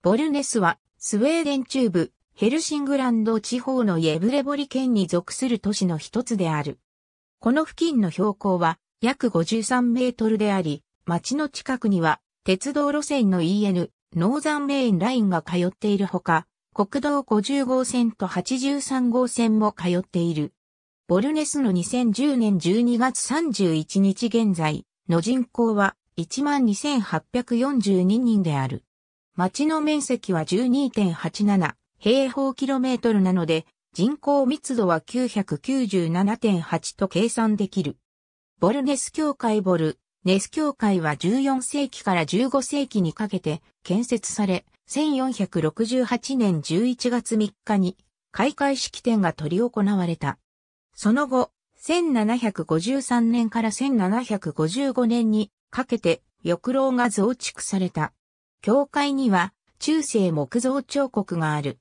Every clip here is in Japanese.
ボルネスは、スウェーデン中部、ヘルシングランド地方のイェブレボリ県に属する都市の一つである。この付近の標高は約53メートルであり、町の近くには鉄道路線の EN、ノーザンメインラインが通っているほか、国道50号線と83号線も通っている。ボルネスの2010年12月31日現在の人口は12,842人である。町の面積は12.87平方キロメートルなので、人口密度は997.8と計算できる。ボルネス教会ボル、ネス教会は14世紀から15世紀にかけて建設され、1468年11月3日に開会式典が執り行われた。その後、1753年から1755年にかけて、翼廊が増築された。教会には中世木造彫刻がある。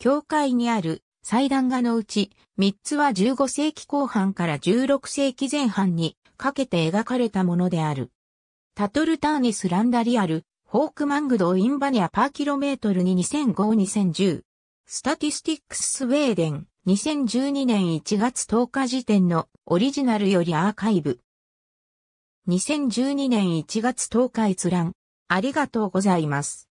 教会にある祭壇画のうち3つは15世紀後半から16世紀前半にかけて描かれたものである。タトルターニス・ランダリアル、ホークマングド・インバニア・パーキロメートルに2005-2010。スタティスティックス・スウェーデン、2012年1月10日時点のオリジナルよりアーカイブ。2012年1月10日閲覧。ありがとうございます。